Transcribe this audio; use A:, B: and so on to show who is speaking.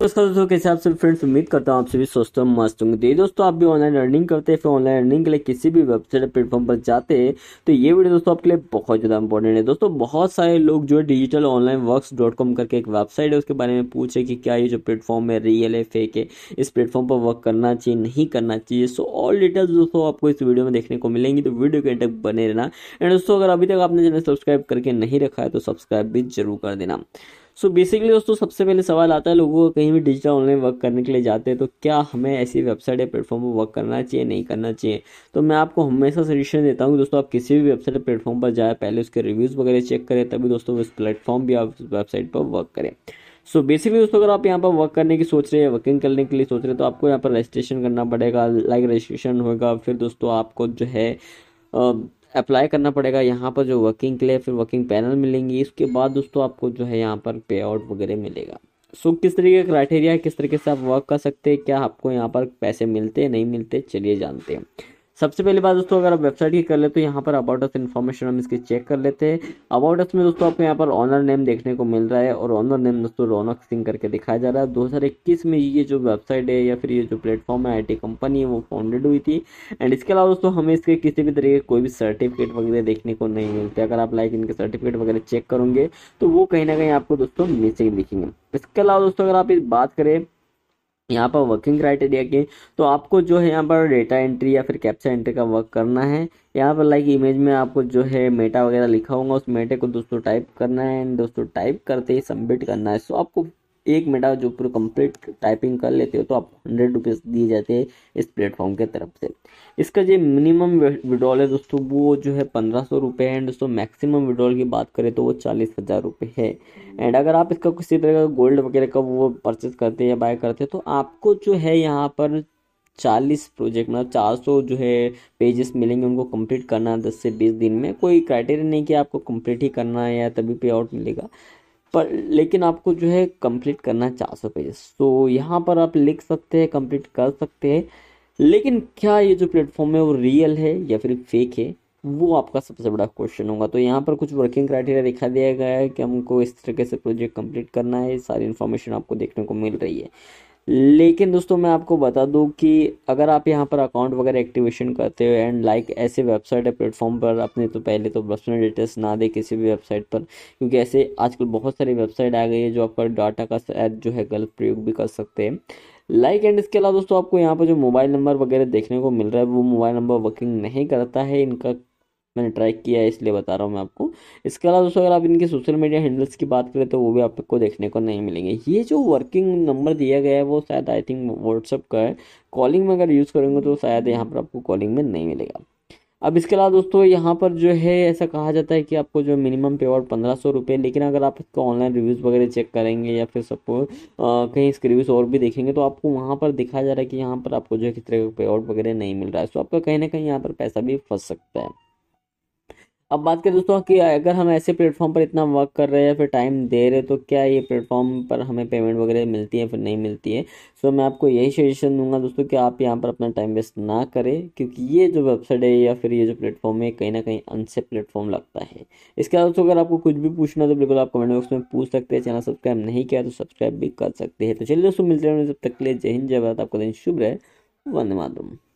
A: दोस्तों दोस्तों कैसे आप से फ्रेंड्स उम्मीद करता हूँ आप सभी स्वस्थ मस्त होंगे दोस्तों आप भी ऑनलाइन अर्निंग करते हैं फिर ऑनलाइन अर्निंग के लिए किसी भी वेबसाइट प्लेटफॉर्म पर जाते हैं तो ये वीडियो दोस्तों आपके लिए बहुत ज़्यादा इंपॉर्टेंट है दोस्तों बहुत सारे लोग जो है digital online work dot com करके एक वेबसाइट है उसके बारे में पूछ रहे कि क्या ये जो प्लेटफॉर्म है रियल है फेक है इस प्लेटफॉर्म पर वर्क करना चाहिए नहीं करना चाहिए सो ऑल डिटेल्स दोस्तों आपको इस वीडियो में देखने को मिलेंगी तो वीडियो के तक बने रहना एंड दोस्तों अगर अभी तक आपने चैनल सब्सक्राइब करके नहीं रखा है तो सब्सक्राइब भी जरूर कर देना सो बेसिकली दोस्तों सबसे पहले सवाल आता है लोगों को कहीं भी डिजिटल ऑनलाइन वर्क करने के लिए जाते हैं तो क्या हमें ऐसी वेबसाइट या प्लेटफॉर्म पर वर्क करना चाहिए नहीं करना चाहिए तो मैं आपको हमेशा सजेशन देता हूँ दोस्तों आप किसी भी वेबसाइट या प्लेटफॉर्म पर जाए पहले उसके रिव्यूज़ वगैरह चेक करें तभी दोस्तों उस प्लेटफॉर्म भी आप वेबसाइट पर वर्क करें सो so बेसिकली दोस्तों अगर आप यहाँ पर वर्क करने की सोच रहे हैं वर्किंग करने के लिए सोच रहे हैं तो आपको यहाँ पर रजिस्ट्रेशन करना पड़ेगा लाइक रजिस्ट्रेशन होगा फिर दोस्तों आपको जो है अप्लाई करना पड़ेगा यहाँ पर जो वर्किंग के लिए फिर वर्किंग पैनल मिलेंगी इसके बाद दोस्तों आपको जो है यहाँ पर पे आउट वगैरह मिलेगा सो किस तरीके का क्राइटेरिया है किस तरीके से आप वर्क कर सकते हैं क्या आपको यहाँ पर पैसे मिलते हैं नहीं मिलते चलिए जानते हैं सबसे पहले बात दोस्तों अगर आप वेबसाइट की कर ले तो यहाँ पर अबाउट अस इन्फॉर्मेशन हम इसके चेक कर लेते हैं अबाउट अस में दोस्तों आपको यहाँ पर ऑनर नेम देखने को मिल रहा है और ऑनर नेम दोस्तों रौनक सिंह करके दिखाया जा रहा है दो में ये जो वेबसाइट है या फिर ये जो प्लेटफॉर्म है आई कंपनी है वो फाउंडेड हुई थी एंड इसके अलावा दोस्तों हमें इसके किसी भी तरीके कोई भी सर्टिफिकेट वगैरह देखने को नहीं मिलते अगर आप लाइक इनके सर्टिफिकेट वगैरह चेक करोगे तो वो कहीं ना कहीं आपको दोस्तों मिसिंग दिखेंगे इसके अलावा दोस्तों अगर आप बात करें यहाँ पर वर्किंग क्राइटेरिया के तो आपको जो है यहाँ पर डेटा एंट्री या फिर कैप्चर एंट्री का वर्क करना है यहाँ पर लाइक इमेज में आपको जो है मेटा वगैरह लिखा होगा उस मेटे को दोस्तों टाइप करना है दोस्तों टाइप करते ही सबमिट करना है सो आपको एक मिनट जो पूरा कंप्लीट टाइपिंग कर लेते हो तो आप हंड्रेड रुपीज़ दिए जाते हैं इस प्लेटफॉर्म के तरफ से इसका जो मिनिमम विड्रॉल है दोस्तों वो जो है पंद्रह सौ रुपये है दोस्तों मैक्सिमम विड्रॉल की बात करें तो वो चालीस हज़ार रुपये है एंड अगर आप इसका किसी तरह का गोल्ड वगैरह का वो परचेज करते हैं या बाय करते हैं तो आपको जो है यहाँ पर चालीस प्रोजेक्ट मतलब चार सौ जो है पेजेस मिलेंगे उनको कंप्लीट करना है दस से बीस दिन में कोई क्राइटेरिया नहीं कि आपको कंप्लीट ही करना है या तभी पे आउट मिलेगा पर लेकिन आपको जो है कंप्लीट करना है चार सौ पेजेस तो यहाँ पर आप लिख सकते हैं कंप्लीट कर सकते हैं लेकिन क्या ये जो प्लेटफॉर्म है वो रियल है या फिर फेक है वो आपका सबसे बड़ा क्वेश्चन होगा तो यहाँ पर कुछ वर्किंग क्राइटेरिया दिखा दिया गया है कि हमको इस तरीके से प्रोजेक्ट कंप्लीट करना है सारी इन्फॉर्मेशन आपको देखने को मिल रही है लेकिन दोस्तों मैं आपको बता दूं कि अगर आप यहाँ पर अकाउंट वगैरह एक्टिवेशन करते हो एंड लाइक ऐसे वेबसाइट या प्लेटफॉर्म पर अपने तो पहले तो पर्सनल डिटेल्स ना दे किसी भी वेबसाइट पर क्योंकि ऐसे आजकल बहुत सारी वेबसाइट आ गई है जो आपका डाटा का जो है गलत प्रयोग भी कर सकते हैं लाइक एंड इसके अलावा दोस्तों आपको यहाँ पर जो मोबाइल नंबर वगैरह देखने को मिल रहा है वो मोबाइल नंबर वर्किंग नहीं करता है इनका मैंने ट्रैक किया है इसलिए बता रहा हूँ मैं आपको इसके अलावा दोस्तों अगर आप इनके सोशल मीडिया हैंडल्स की बात करें तो वो भी आपको देखने को नहीं मिलेंगे ये जो वर्किंग नंबर दिया गया है वो शायद आई थिंक व्हाट्सअप का है कॉलिंग में अगर यूज़ करेंगे तो शायद यहाँ पर आपको कॉलिंग में नहीं मिलेगा अब इसके अलावा दोस्तों यहाँ पर जो है ऐसा कहा जाता है कि आपको जो मिनिमम पे आउट पंद्रह सौ रुपये लेकिन अगर आप इसका ऑनलाइन रिव्यूज़ वगैरह चेक करेंगे या फिर सबको कहीं इसके रिव्यूज़ और भी देखेंगे तो आपको वहाँ पर दिखाया जा रहा है कि यहाँ पर आपको जो है किस तरह का पे आउट वगैरह नहीं मिल रहा है तो आपका कहीं ना कहीं यहाँ पर पैसा भी फंस सकता है अब बात करें दोस्तों कि अगर हम ऐसे प्लेटफॉर्म पर इतना वर्क कर रहे हैं फिर टाइम दे रहे तो क्या ये प्लेटफॉर्म पर हमें पेमेंट वगैरह मिलती है फिर नहीं मिलती है सो मैं आपको यही सजेशन दूंगा दोस्तों कि आप यहाँ पर अपना टाइम वेस्ट ना करें क्योंकि ये जो वेबसाइट है या फिर ये जो प्लेटफॉर्म है कहीं ना कहीं अनसे प्लेटफॉर्म लगता है इसके अलावा दोस्तों अगर आपको कुछ भी पूछना है तो बिल्कुल आप कमेंट बॉक्स में पूछ सकते हैं चैनल सब्सक्राइब नहीं किया तो सब्सक्राइब भी कर सकते हैं तो चलिए दोस्तों मिलते हैं तब तक के लिए जय हिंद जय भारत आपका दिन शुभ रहे वंदे मातरम